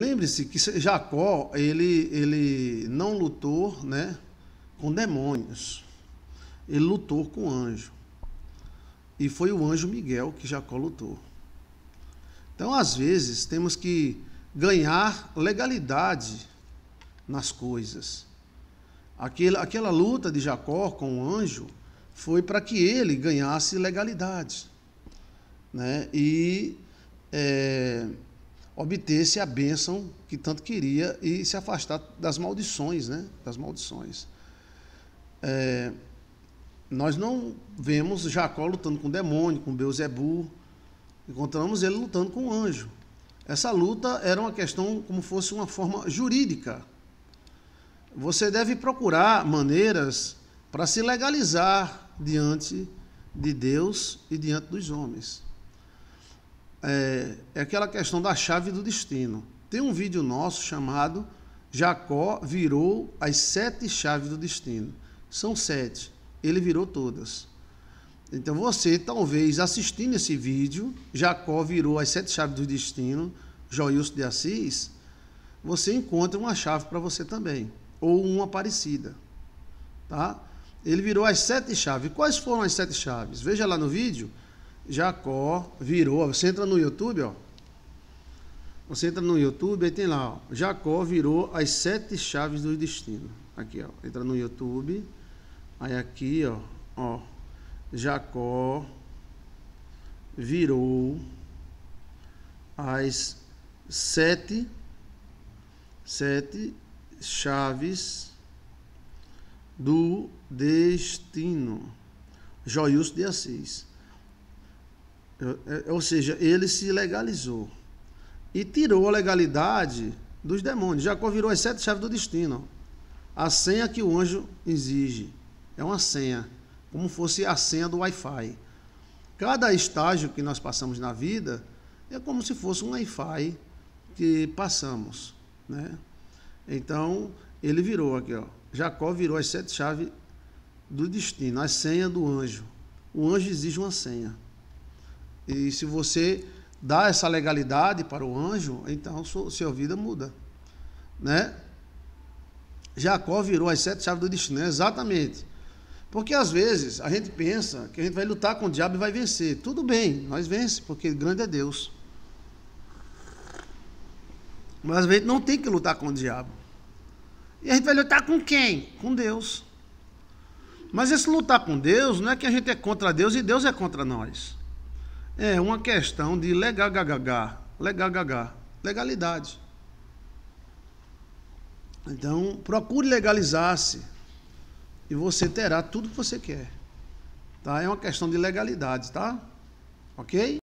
Lembre-se que Jacó, ele, ele não lutou né, com demônios, ele lutou com anjo. E foi o anjo Miguel que Jacó lutou. Então, às vezes, temos que ganhar legalidade nas coisas. Aquela, aquela luta de Jacó com o anjo foi para que ele ganhasse legalidade. Né? E. É, obtesse a bênção que tanto queria e se afastar das maldições, né? Das maldições. É, nós não vemos Jacó lutando com o demônio, com Beuzebu, encontramos ele lutando com o anjo. Essa luta era uma questão como fosse uma forma jurídica. Você deve procurar maneiras para se legalizar diante de Deus e diante dos homens é, é aquela questão da chave do destino. Tem um vídeo nosso chamado Jacó virou as sete chaves do destino. São sete. Ele virou todas. Então você, talvez, assistindo esse vídeo, Jacó virou as sete chaves do destino, Joilson de Assis, você encontra uma chave para você também, ou uma parecida. Tá? Ele virou as sete chaves. Quais foram as sete chaves? Veja lá no vídeo Jacó virou. Você entra no YouTube, ó. Você entra no YouTube, aí tem lá, ó. Jacó virou as sete chaves do destino. Aqui, ó. Entra no YouTube. Aí aqui, ó. Ó. Jacó virou as sete, sete chaves do destino. Joius de Assis. É, é, ou seja, ele se legalizou e tirou a legalidade dos demônios. Jacó virou as sete chaves do destino. A senha que o anjo exige é uma senha, como fosse a senha do Wi-Fi. Cada estágio que nós passamos na vida é como se fosse um Wi-Fi que passamos, né? Então, ele virou aqui, ó. Jacó virou as sete chaves do destino, a senha do anjo. O anjo exige uma senha. E se você dá essa legalidade para o anjo, então sua, sua vida muda. Né? Jacó virou as sete chaves do destino, né? exatamente. Porque às vezes a gente pensa que a gente vai lutar com o diabo e vai vencer. Tudo bem, nós vencemos porque grande é Deus. Mas a gente não tem que lutar com o diabo. E a gente vai lutar com quem? Com Deus. Mas esse lutar com Deus não é que a gente é contra Deus e Deus é contra nós. É uma questão de legagaga, gagá, legalidade. Então, procure legalizar-se e você terá tudo que você quer. Tá? É uma questão de legalidade, tá? OK?